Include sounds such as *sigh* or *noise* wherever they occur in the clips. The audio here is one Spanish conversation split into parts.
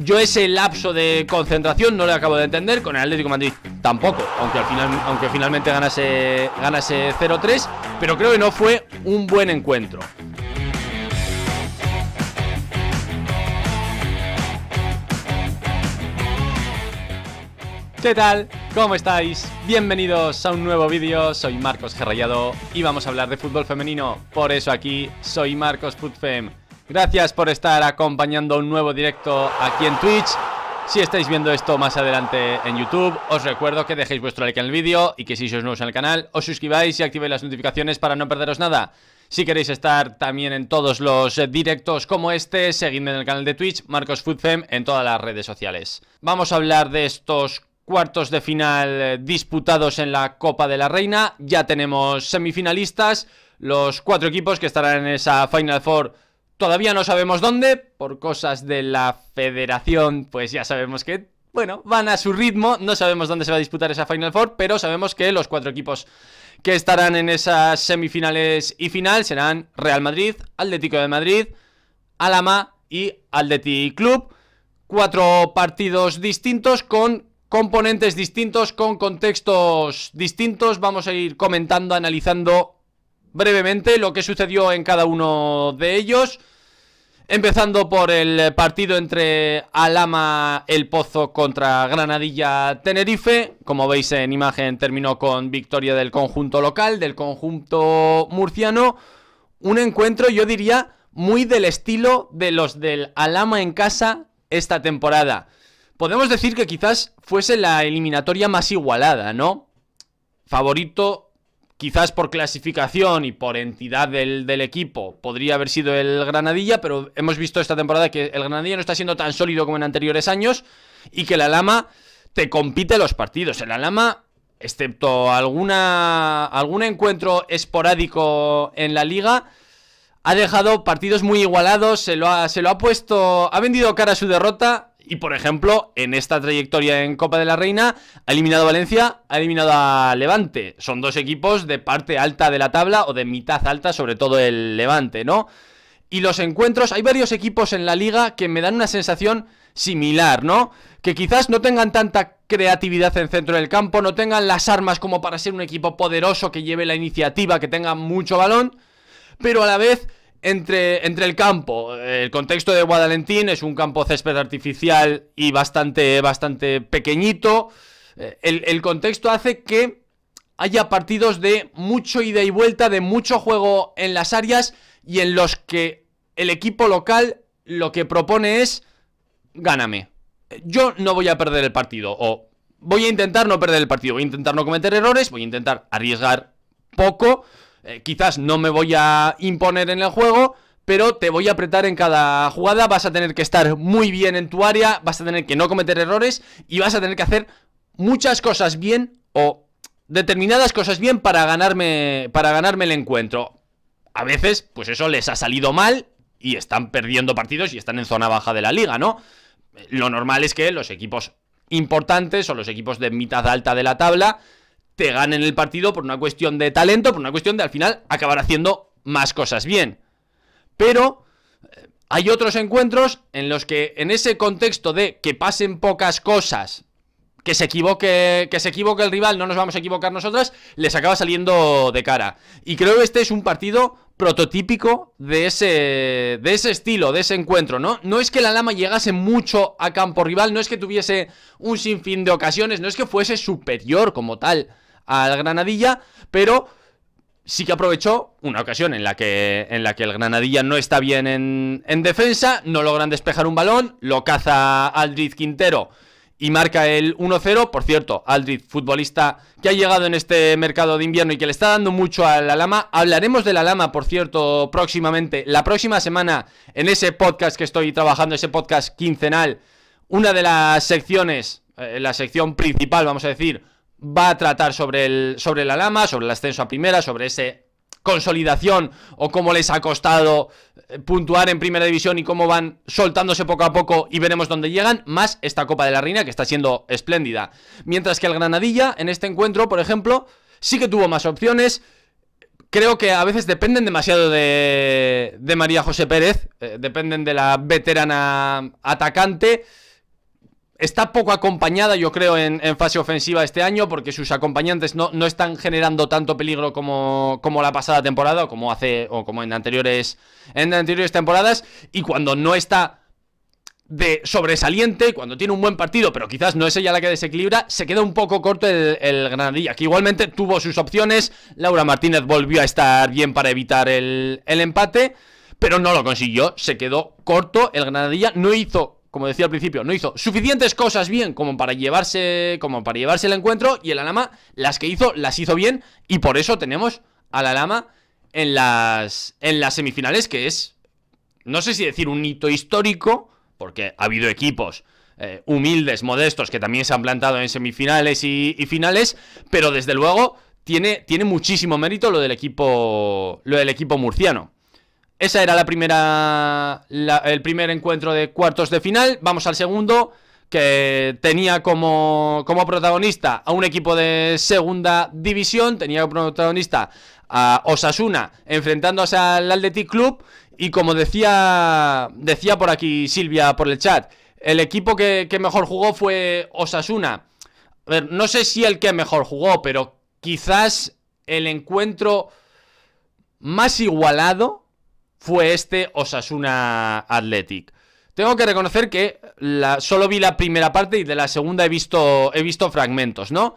Yo ese lapso de concentración no lo acabo de entender. Con el Atlético de Madrid tampoco. Aunque, aunque finalmente ganase, ganase 0-3. Pero creo que no fue un buen encuentro. ¿Qué tal? ¿Cómo estáis? Bienvenidos a un nuevo vídeo, soy Marcos Gerrayado y vamos a hablar de fútbol femenino, por eso aquí soy Marcos Putfem. Gracias por estar acompañando un nuevo directo aquí en Twitch. Si estáis viendo esto más adelante en YouTube, os recuerdo que dejéis vuestro like en el vídeo y que si sois nuevos en el canal, os suscribáis y activéis las notificaciones para no perderos nada. Si queréis estar también en todos los eh, directos como este, seguidme en el canal de Twitch, Marcos Foodfem, en todas las redes sociales. Vamos a hablar de estos cuartos de final eh, disputados en la Copa de la Reina. Ya tenemos semifinalistas, los cuatro equipos que estarán en esa Final Four Todavía no sabemos dónde, por cosas de la federación, pues ya sabemos que, bueno, van a su ritmo, no sabemos dónde se va a disputar esa Final Four, pero sabemos que los cuatro equipos que estarán en esas semifinales y final serán Real Madrid, Atlético de Madrid, Alama y Aldeti Club. Cuatro partidos distintos con componentes distintos, con contextos distintos. Vamos a ir comentando, analizando brevemente lo que sucedió en cada uno de ellos. Empezando por el partido entre Alama El Pozo contra Granadilla Tenerife. Como veis en imagen terminó con victoria del conjunto local, del conjunto murciano. Un encuentro yo diría muy del estilo de los del Alama en casa esta temporada. Podemos decir que quizás fuese la eliminatoria más igualada, ¿no? Favorito Quizás por clasificación y por entidad del, equipo podría haber sido el Granadilla, pero hemos visto esta temporada que el Granadilla no está siendo tan sólido como en anteriores años y que la Lama te compite los partidos. La Lama, excepto alguna, algún encuentro esporádico en la liga, ha dejado partidos muy igualados, se lo ha, se lo ha puesto, ha vendido cara a su derrota y por ejemplo, en esta trayectoria en Copa de la Reina, ha eliminado a Valencia, ha eliminado a Levante. Son dos equipos de parte alta de la tabla o de mitad alta, sobre todo el Levante, ¿no? Y los encuentros, hay varios equipos en la liga que me dan una sensación similar, ¿no? Que quizás no tengan tanta creatividad en centro del campo, no tengan las armas como para ser un equipo poderoso que lleve la iniciativa, que tenga mucho balón, pero a la vez entre, entre el campo. El contexto de Guadalentín es un campo césped artificial y bastante, bastante pequeñito. Eh, el, el contexto hace que haya partidos de mucho ida y vuelta, de mucho juego en las áreas y en los que el equipo local lo que propone es gáname. Yo no voy a perder el partido o voy a intentar no perder el partido, voy a intentar no cometer errores, voy a intentar arriesgar poco, eh, quizás no me voy a imponer en el juego, pero te voy a apretar en cada jugada, vas a tener que estar muy bien en tu área, vas a tener que no cometer errores y vas a tener que hacer muchas cosas bien o determinadas cosas bien para ganarme para ganarme el encuentro. A veces, pues eso les ha salido mal y están perdiendo partidos y están en zona baja de la liga, ¿no? Lo normal es que los equipos importantes o los equipos de mitad alta de la tabla te ganen el partido por una cuestión de talento, por una cuestión de al final acabar haciendo más cosas bien. Pero eh, hay otros encuentros en los que en ese contexto de que pasen pocas cosas, que se equivoque, que se equivoque el rival, no nos vamos a equivocar nosotras, les acaba saliendo de cara. Y creo que este es un partido prototípico de ese, de ese estilo, de ese encuentro, ¿no? No es que la Lama llegase mucho a campo rival, no es que tuviese un sinfín de ocasiones, no es que fuese superior como tal al Granadilla, pero sí que aprovechó una ocasión en la que, en la que el Granadilla no está bien en, en defensa, no logran despejar un balón, lo caza Aldrid Quintero y marca el 1-0. Por cierto, Aldrid, futbolista que ha llegado en este mercado de invierno y que le está dando mucho a la Lama. Hablaremos de la Lama, por cierto, próximamente, la próxima semana, en ese podcast que estoy trabajando, ese podcast quincenal, una de las secciones, eh, la sección principal, vamos a decir, va a tratar sobre, el, sobre la lama, sobre el ascenso a primera, sobre ese consolidación o cómo les ha costado eh, puntuar en primera división y cómo van soltándose poco a poco y veremos dónde llegan, más esta Copa de la Reina que está siendo espléndida. Mientras que el Granadilla en este encuentro, por ejemplo, sí que tuvo más opciones. Creo que a veces dependen demasiado de, de María José Pérez, eh, dependen de la veterana atacante está poco acompañada, yo creo, en, fase ofensiva este año, porque sus acompañantes no, están generando tanto peligro como, como, la pasada temporada, o como hace, o como en anteriores, en anteriores temporadas, y cuando no está de sobresaliente, cuando tiene un buen partido, pero quizás no es ella la que desequilibra, se queda un poco corto el, Granadilla, que igualmente tuvo sus opciones, Laura Martínez volvió a estar bien para evitar el, el empate, pero no lo consiguió, se quedó corto el Granadilla, no hizo como decía al principio, no hizo suficientes cosas bien como para llevarse, como para llevarse el encuentro y el Alama las que hizo las hizo bien y por eso tenemos al Alama en las en las semifinales que es no sé si decir un hito histórico porque ha habido equipos eh, humildes, modestos que también se han plantado en semifinales y, y finales, pero desde luego tiene, tiene muchísimo mérito lo del equipo lo del equipo murciano. Esa era la primera, el primer encuentro de cuartos de final. Vamos al segundo, que tenía como, protagonista a un equipo de segunda división, tenía como protagonista a Osasuna enfrentándose al Athletic Club y como decía, decía por aquí Silvia por el chat, el equipo que, que mejor jugó fue Osasuna. A ver, no sé si el que mejor jugó, pero quizás el encuentro más igualado fue este Osasuna Athletic. Tengo que reconocer que solo vi la primera parte y de la segunda he visto, he visto fragmentos, ¿no?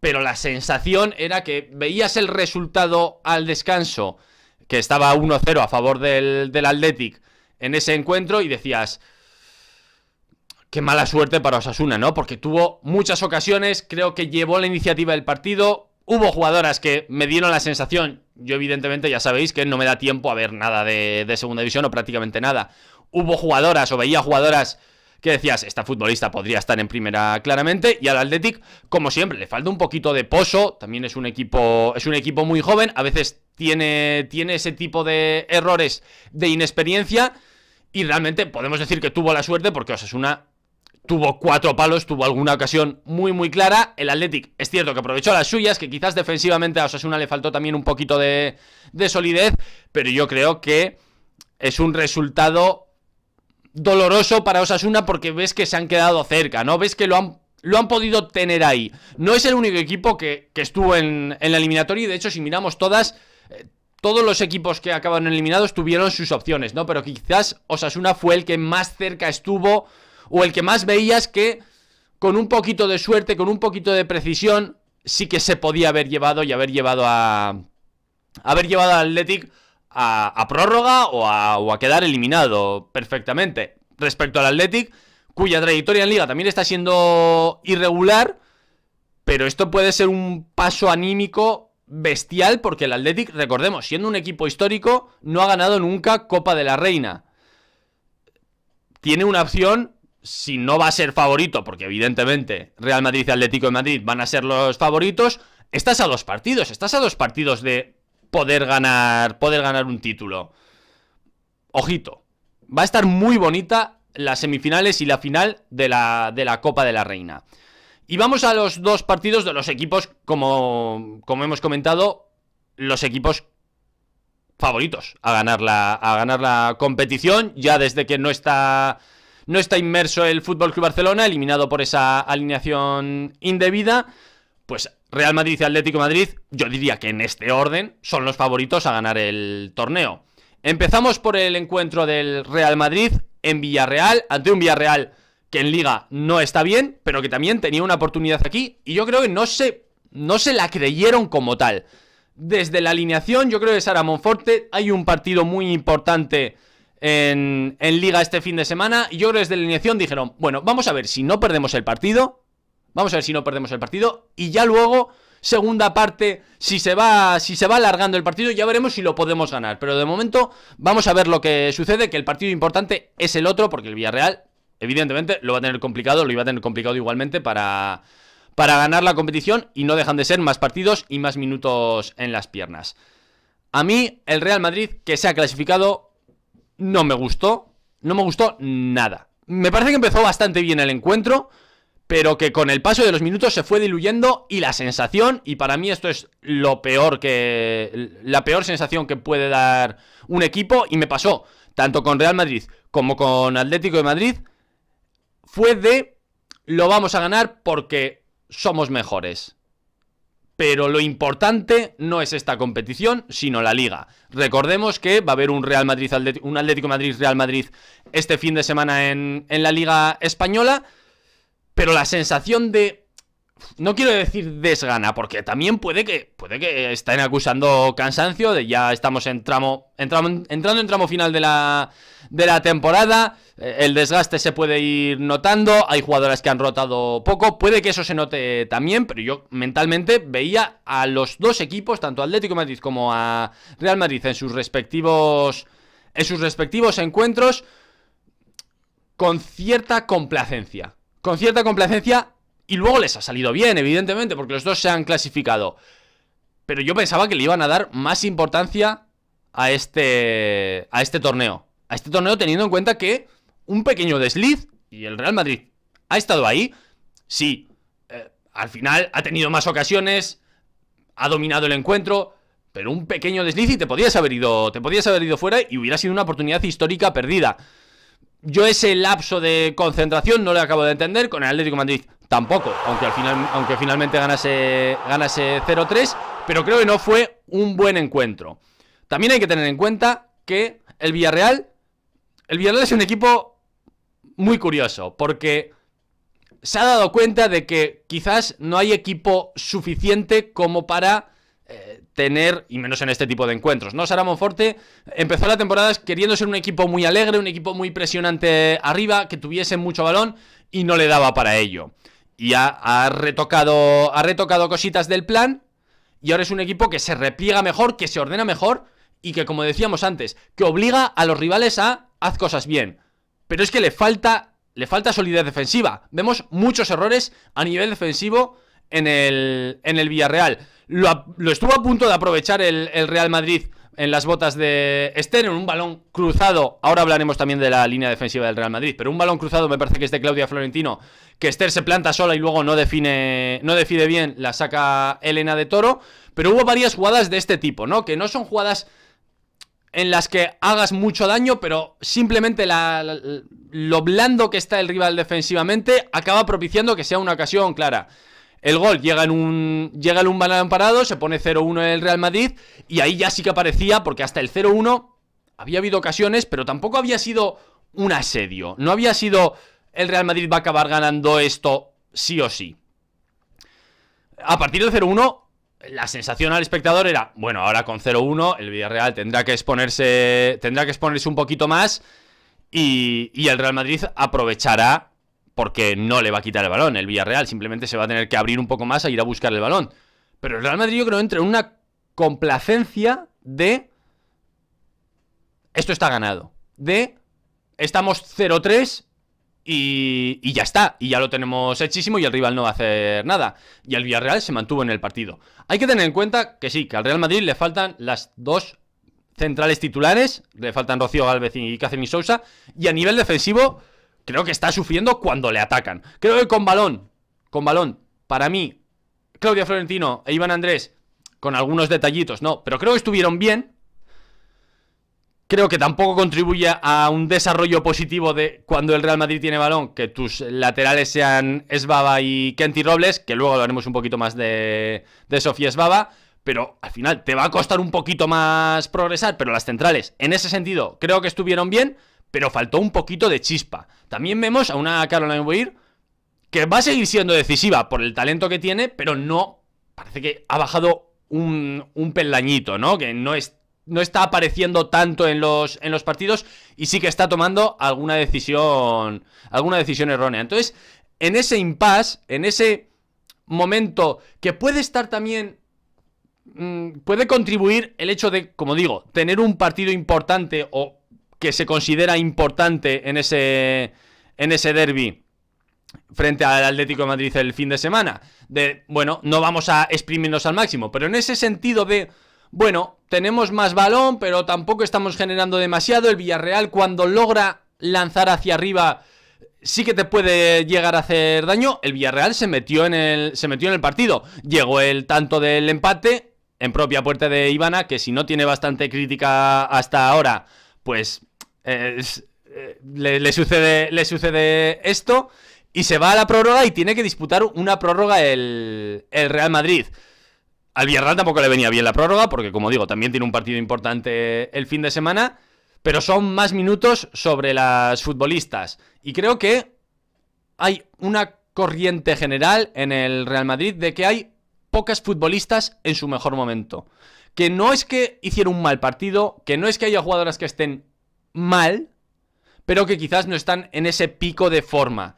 Pero la sensación era que veías el resultado al descanso, que estaba 1-0 a favor del, del Athletic en ese encuentro y decías, qué mala suerte para Osasuna, ¿no? Porque tuvo muchas ocasiones, creo que llevó la iniciativa del partido, Hubo jugadoras que me dieron la sensación, yo evidentemente ya sabéis que no me da tiempo a ver nada de, segunda división o prácticamente nada. Hubo jugadoras o veía jugadoras que decías, esta futbolista podría estar en primera claramente y al Athletic, como siempre, le falta un poquito de pozo, también es un equipo es un equipo muy joven, a veces tiene tiene ese tipo de errores de inexperiencia y realmente podemos decir que tuvo la suerte porque es una tuvo cuatro palos, tuvo alguna ocasión muy muy clara. El Athletic es cierto que aprovechó las suyas, que quizás defensivamente a Osasuna le faltó también un poquito de, solidez, pero yo creo que es un resultado doloroso para Osasuna porque ves que se han quedado cerca, ¿no? Ves que lo han, lo han podido tener ahí. No es el único equipo que, estuvo en, la eliminatoria y de hecho si miramos todas... Eh, todos los equipos que acabaron eliminados tuvieron sus opciones, ¿no? Pero quizás Osasuna fue el que más cerca estuvo o el que más veías que con un poquito de suerte, con un poquito de precisión, sí que se podía haber llevado y haber llevado a. haber llevado al Athletic a, prórroga o a, o a, quedar eliminado perfectamente. Respecto al Athletic, cuya trayectoria en Liga también está siendo irregular, pero esto puede ser un paso anímico bestial porque el Athletic, recordemos, siendo un equipo histórico, no ha ganado nunca Copa de la Reina. Tiene una opción si no va a ser favorito, porque evidentemente Real Madrid y Atlético de Madrid van a ser los favoritos, estás a dos partidos, estás a dos partidos de poder ganar, poder ganar un título. Ojito, va a estar muy bonita las semifinales y la final de la, Copa de la Reina. Y vamos a los dos partidos de los equipos, como, como hemos comentado, los equipos favoritos a a ganar la competición, ya desde que no está no está inmerso el Fútbol Club Barcelona, eliminado por esa alineación indebida. Pues Real Madrid y Atlético Madrid, yo diría que en este orden son los favoritos a ganar el torneo. Empezamos por el encuentro del Real Madrid en Villarreal, ante un Villarreal que en liga no está bien, pero que también tenía una oportunidad aquí y yo creo que no se, no se la creyeron como tal. Desde la alineación, yo creo que Sara Monforte hay un partido muy importante en, Liga este fin de semana. Y yo creo que desde la alineación dijeron, bueno, vamos a ver si no perdemos el partido. Vamos a ver si no perdemos el partido. Y ya luego, segunda parte, si se va, si se va alargando el partido, ya veremos si lo podemos ganar. Pero de momento, vamos a ver lo que sucede, que el partido importante es el otro, porque el Villarreal, evidentemente, lo va a tener complicado, lo iba a tener complicado igualmente para para ganar la competición y no dejan de ser más partidos y más minutos en las piernas. A mí, el Real Madrid, que se ha clasificado no me gustó, no me gustó nada. Me parece que empezó bastante bien el encuentro, pero que con el paso de los minutos se fue diluyendo y la sensación, y para mí esto es lo peor que... la peor sensación que puede dar un equipo, y me pasó tanto con Real Madrid como con Atlético de Madrid, fue de lo vamos a ganar porque somos mejores. Pero lo importante no es esta competición, sino la liga. Recordemos que va a haber un Real Madrid, un Atlético Madrid-Real Madrid este fin de semana en, en la Liga Española. Pero la sensación de no quiero decir desgana, porque también puede que, puede que estén acusando cansancio, de ya estamos en tramo, entrando en tramo final de la, de la temporada, eh, el desgaste se puede ir notando, hay jugadoras que han rotado poco, puede que eso se note también, pero yo mentalmente veía a los dos equipos, tanto Atlético Madrid como a Real Madrid, en sus respectivos, en sus respectivos encuentros, con cierta complacencia. Con cierta complacencia y luego les ha salido bien, evidentemente, porque los dos se han clasificado. Pero yo pensaba que le iban a dar más importancia a este, a este torneo. A este torneo teniendo en cuenta que un pequeño desliz y el Real Madrid ha estado ahí. Sí, eh, al final ha tenido más ocasiones, ha dominado el encuentro, pero un pequeño desliz y te podías haber ido, te podías haber ido fuera y hubiera sido una oportunidad histórica perdida. Yo ese lapso de concentración no lo acabo de entender con el Atlético Madrid tampoco, aunque, al final, aunque finalmente ganase, ganase 0-3, pero creo que no fue un buen encuentro. También hay que tener en cuenta que el Villarreal, el Villarreal es un equipo muy curioso, porque se ha dado cuenta de que quizás no hay equipo suficiente como para eh, tener, y menos en este tipo de encuentros, ¿no? Sara empezó la temporada queriendo ser un equipo muy alegre, un equipo muy presionante arriba, que tuviese mucho balón, y no le daba para ello y ha, retocado, ha retocado cositas del plan y ahora es un equipo que se repliega mejor, que se ordena mejor y que, como decíamos antes, que obliga a los rivales a haz cosas bien. Pero es que le falta, le falta solidez defensiva. Vemos muchos errores a nivel defensivo en el, en el Villarreal. Lo, estuvo a punto de aprovechar el Real Madrid en las botas de en un balón cruzado. Ahora hablaremos también de la línea defensiva del Real Madrid, pero un balón cruzado me parece que es de Claudia Florentino, que Esther se planta sola y luego no define, no bien, la saca Elena de Toro. Pero hubo varias jugadas de este tipo, ¿no? Que no son jugadas en las que hagas mucho daño, pero simplemente lo blando que está el rival defensivamente acaba propiciando que sea una ocasión clara. El gol llega en un llega un balón parado, se pone 0-1 en el Real Madrid y ahí ya sí que aparecía porque hasta el 0-1 había habido ocasiones, pero tampoco había sido un asedio. No había sido el Real Madrid va a acabar ganando esto sí o sí. A partir del 0-1 la sensación al espectador era, bueno, ahora con 0-1 el Villarreal tendrá que exponerse tendrá que exponerse un poquito más y el Real Madrid aprovechará porque no le va a quitar el balón. El Villarreal simplemente se va a tener que abrir un poco más a e ir a buscar el balón. Pero el Real Madrid yo creo entra en una complacencia de... Esto está ganado. De... Estamos 0-3 y, ya está. Y ya lo tenemos hechísimo y el rival no va a hacer nada. Y el Villarreal se mantuvo en el partido. Hay que tener en cuenta que sí, que al Real Madrid le faltan las dos centrales titulares. Le faltan Rocío Galvez y Cáceres Sousa. Y a nivel defensivo creo que está sufriendo cuando le atacan. Creo que con balón, con balón, para mí, Claudia Florentino e Iván Andrés, con algunos detallitos, no, pero creo que estuvieron bien. Creo que tampoco contribuye a un desarrollo positivo de cuando el Real Madrid tiene balón, que tus laterales sean Esbaba y Kenty Robles, que luego hablaremos un poquito más de, de Sofía Esbaba, pero al final te va a costar un poquito más progresar, pero las centrales, en ese sentido, creo que estuvieron bien pero faltó un poquito de chispa. También vemos a una Caroline Weir que va a seguir siendo decisiva por el talento que tiene, pero no, parece que ha bajado un, un peldañito, ¿no? Que no, es, no está apareciendo tanto en los, en los partidos y sí que está tomando alguna decisión, alguna decisión errónea. Entonces, en ese impasse, en ese momento que puede estar también mm, puede contribuir el hecho de, como digo, tener un partido importante o que se considera importante en ese, en ese derby frente al Atlético de Madrid el fin de semana. De, bueno, no vamos a exprimirnos al máximo, pero en ese sentido de, bueno, tenemos más balón, pero tampoco estamos generando demasiado. El Villarreal cuando logra lanzar hacia arriba sí que te puede llegar a hacer daño. El Villarreal se metió en el, se metió en el partido. Llegó el tanto del empate en propia puerta de Ivana, que si no tiene bastante crítica hasta ahora, pues eh, le, sucede, le sucede esto y se va a la prórroga y tiene que disputar una prórroga el, Real Madrid. Al Villarreal tampoco le venía bien la prórroga, porque como digo, también tiene un partido importante el fin de semana, pero son más minutos sobre las futbolistas. Y creo que hay una corriente general en el Real Madrid de que hay pocas futbolistas en su mejor momento. Que no es que hicieron un mal partido, que no es que haya jugadoras que estén mal, pero que quizás no están en ese pico de forma.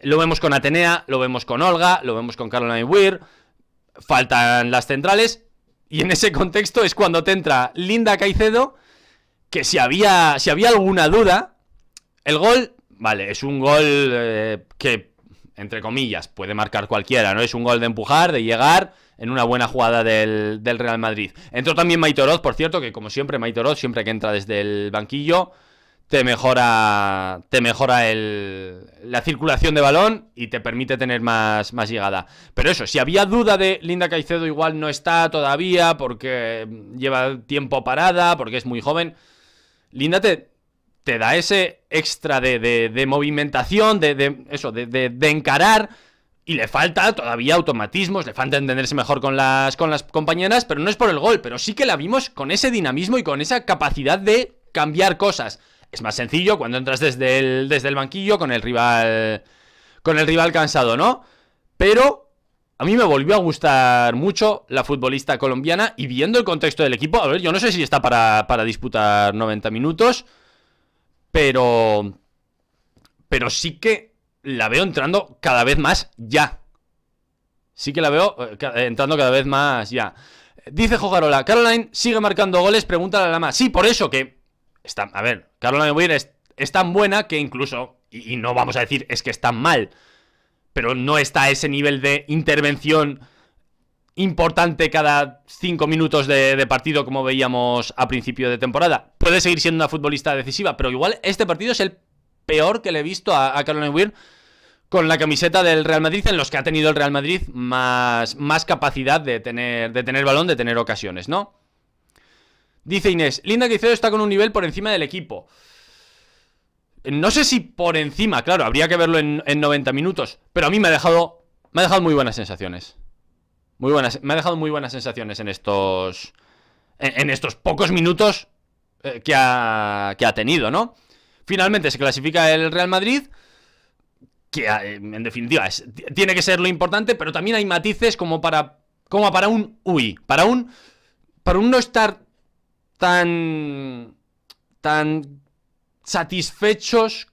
Lo vemos con Atenea, lo vemos con Olga, lo vemos con Caroline Weir, faltan las centrales, y en ese contexto es cuando te entra Linda Caicedo, que si había, si había alguna duda, el gol, vale, es un gol eh, que, entre comillas, puede marcar cualquiera, ¿no? Es un gol de empujar, de llegar, en una buena jugada del, del Real Madrid. Entró también Maitoroz, por cierto, que como siempre, Maitoroz, siempre que entra desde el banquillo, te mejora, te mejora el, la circulación de balón y te permite tener más, más llegada. Pero eso, si había duda de Linda Caicedo, igual no está todavía porque lleva tiempo parada, porque es muy joven. Linda te, te da ese extra de, de, movimentación, de, de eso, de encarar y le falta todavía automatismos, le falta entenderse mejor con las, con las compañeras, pero no es por el gol, pero sí que la vimos con ese dinamismo y con esa capacidad de cambiar cosas. Es más sencillo cuando entras desde el, desde el banquillo con el rival. Con el rival cansado, ¿no? Pero a mí me volvió a gustar mucho la futbolista colombiana y viendo el contexto del equipo, a ver, yo no sé si está para, para disputar 90 minutos, pero... Pero sí que la veo entrando cada vez más ya. Sí que la veo eh, eh, entrando cada vez más ya. Dice jugarola Caroline sigue marcando goles, pregúntale a la más. Sí, por eso que... Está, a ver, Caroline Weir es, tan buena que incluso... Y, no vamos a decir es que está mal. Pero no está a ese nivel de intervención importante cada cinco minutos de, partido como veíamos a principio de temporada. Puede seguir siendo una futbolista decisiva, pero igual este partido es el peor que le he visto a, a Caroline Weir con la camiseta del Real Madrid, en los que ha tenido el Real Madrid más, más capacidad de tener, de tener balón, de tener ocasiones, ¿no? Dice Inés, Linda Caicedo está con un nivel por encima del equipo. No sé si por encima, claro, habría que verlo en, 90 minutos, pero a mí me ha dejado, me ha dejado muy buenas sensaciones. Muy buenas, me ha dejado muy buenas sensaciones en estos, en, estos pocos minutos eh, que, ha, que ha tenido, ¿no? Finalmente se clasifica el Real Madrid que ah, eh, en definitiva tiene que ser lo importante, pero también hay matices como para, como para un uy, para un, para un no estar tan, tan satisfechos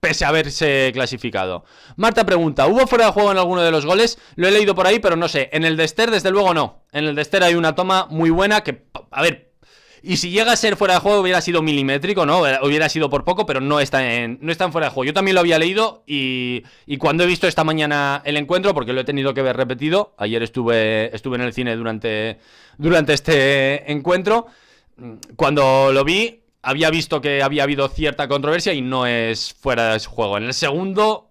pese a haberse clasificado. Marta pregunta, ¿hubo fuera de juego en alguno de los goles? Lo he leído por ahí, pero no sé. En el de desde luego no. En el de hay una toma muy buena que, a ver, y si llega a ser fuera de juego hubiera sido milimétrico, ¿no? Hubiera sido por poco, pero no está en, no está fuera de juego. Yo también lo había leído y, cuando he visto esta mañana el encuentro, porque lo he tenido que ver repetido, ayer estuve, estuve en el cine durante, durante este encuentro, cuando lo vi había visto que había habido cierta controversia y no es fuera de juego. En el segundo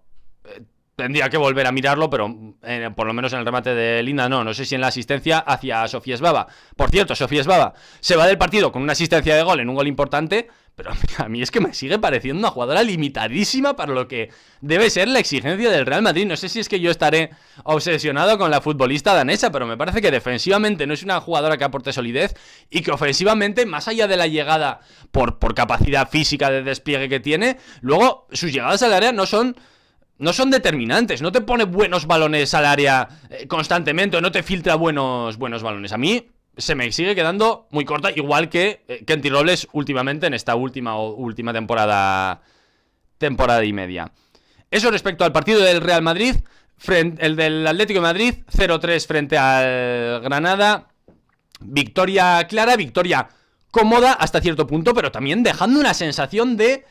Tendría que volver a mirarlo, pero eh, por lo menos en el remate de Linda no. No sé si en la asistencia hacia Sofía Esbaba. Por cierto, Sofía Esbaba se va del partido con una asistencia de gol en un gol importante, pero a mí es que me sigue pareciendo una jugadora limitadísima para lo que debe ser la exigencia del Real Madrid. No sé si es que yo estaré obsesionado con la futbolista danesa, pero me parece que defensivamente no es una jugadora que aporte solidez y que ofensivamente, más allá de la llegada por, por capacidad física de despliegue que tiene, luego sus llegadas al área no son no son determinantes, no te pone buenos balones al área eh, constantemente, o no te filtra buenos, buenos balones. A mí se me sigue quedando muy corta, igual que en eh, Kenty últimamente en esta última, última temporada, temporada y media. Eso respecto al partido del Real Madrid, el del Atlético de Madrid, 0-3 frente al Granada. Victoria clara, victoria cómoda hasta cierto punto, pero también dejando una sensación de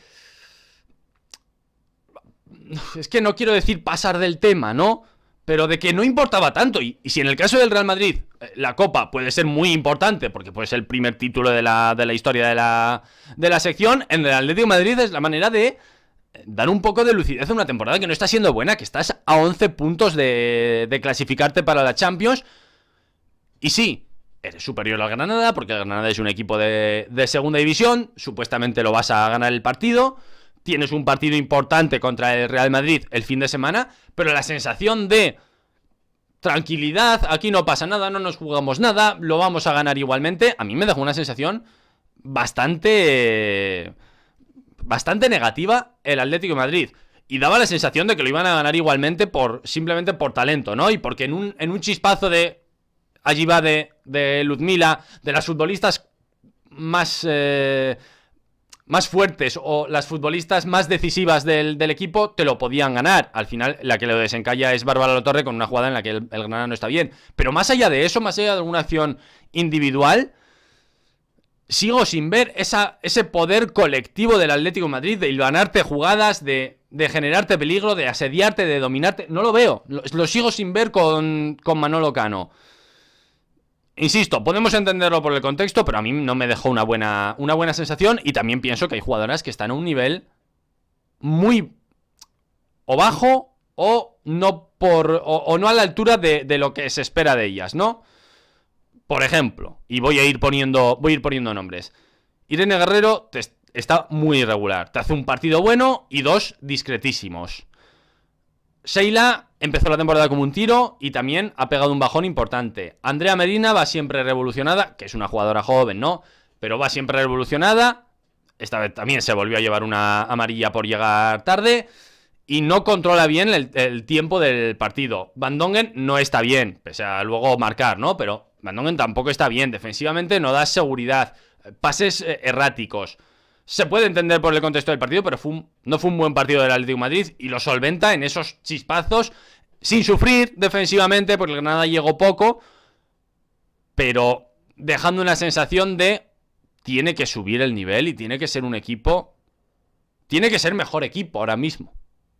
*laughs* es que no quiero decir pasar del tema, ¿no? Pero de que no importaba tanto. Y, si en el caso del Real Madrid eh, la Copa puede ser muy importante, porque puede ser el primer título de la, historia de la, de la sección, en el Atlético Madrid es la manera de eh, dar un poco de lucidez a una temporada que no está siendo buena, que estás a 11 puntos de, de clasificarte para la Champions. Y sí, eres superior al Granada, porque el Granada es un equipo de, de segunda división, supuestamente lo vas a ganar el partido tienes un partido importante contra el Real Madrid el fin de semana, pero la sensación de tranquilidad, aquí no pasa nada, no nos jugamos nada, lo vamos a ganar igualmente, a mí me dejó una sensación bastante bastante negativa el Atlético de Madrid y daba la sensación de que lo iban a ganar igualmente por simplemente por talento, ¿no? Y porque en un, chispazo de allí va de, de Ludmila, de las futbolistas más eh, más fuertes o las futbolistas más decisivas del, equipo te lo podían ganar. Al final, la que lo desencalla es Bárbara Torre con una jugada en la que el, el, no está bien. Pero más allá de eso, más allá de alguna acción individual, sigo sin ver esa, ese poder colectivo del Atlético Madrid de ganarte jugadas, de, de, generarte peligro, de asediarte, de dominarte. No lo veo. Lo, sigo sin ver con, con Manolo Cano. Insisto, podemos entenderlo por el contexto, pero a mí no me dejó una buena, una buena sensación y también pienso que hay jugadoras que están a un nivel muy o bajo o no por o, no a la altura de, lo que se espera de ellas, ¿no? Por ejemplo, y voy a ir poniendo voy a ir poniendo nombres. Irene Guerrero está muy irregular, te hace un partido bueno y dos discretísimos. Sheila Empezó la temporada como un tiro y también ha pegado un bajón importante. Andrea Medina va siempre revolucionada, que es una jugadora joven, ¿no? Pero va siempre revolucionada. Esta vez también se volvió a llevar una amarilla por llegar tarde. Y no controla bien el, tiempo del partido. Van Dongen no está bien, pese a luego marcar, ¿no? Pero Van Dongen tampoco está bien. Defensivamente no da seguridad. Pases eh, erráticos se puede entender por el contexto del partido, pero no fue un buen partido del Atlético de Madrid y lo solventa en esos chispazos sin sufrir defensivamente, porque el Granada llegó poco, pero dejando una sensación de tiene que subir el nivel y tiene que ser un equipo, tiene que ser mejor equipo ahora mismo.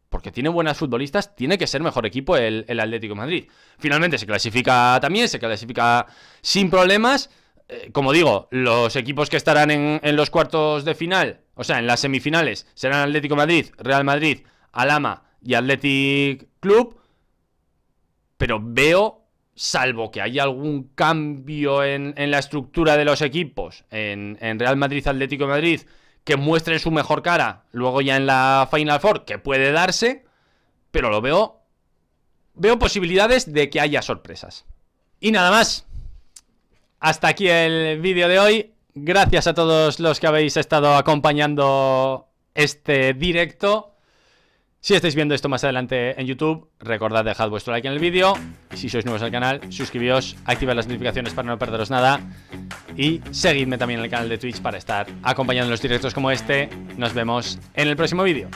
Porque tiene buenas futbolistas, tiene que ser mejor equipo el, Atlético Madrid. Finalmente se clasifica también, se clasifica sin problemas. Eh, como digo, los equipos que estarán en, los cuartos de final, o sea, en las semifinales, serán Atlético Madrid, Real Madrid, Alama y Athletic Club pero veo, salvo que haya algún cambio en, la estructura de los equipos, en, Real Madrid, Atlético de Madrid, que muestre su mejor cara luego ya en la Final Four, que puede darse, pero lo veo. Veo posibilidades de que haya sorpresas. Y nada más. Hasta aquí el vídeo de hoy. Gracias a todos los que habéis estado acompañando este directo. Si estáis viendo esto más adelante en YouTube, recordad dejar vuestro like en el vídeo. si sois nuevos al canal, suscribíos, activad las notificaciones para no perderos nada. Y seguidme también en el canal de Twitch para estar acompañando los directos como este. Nos vemos en el próximo vídeo.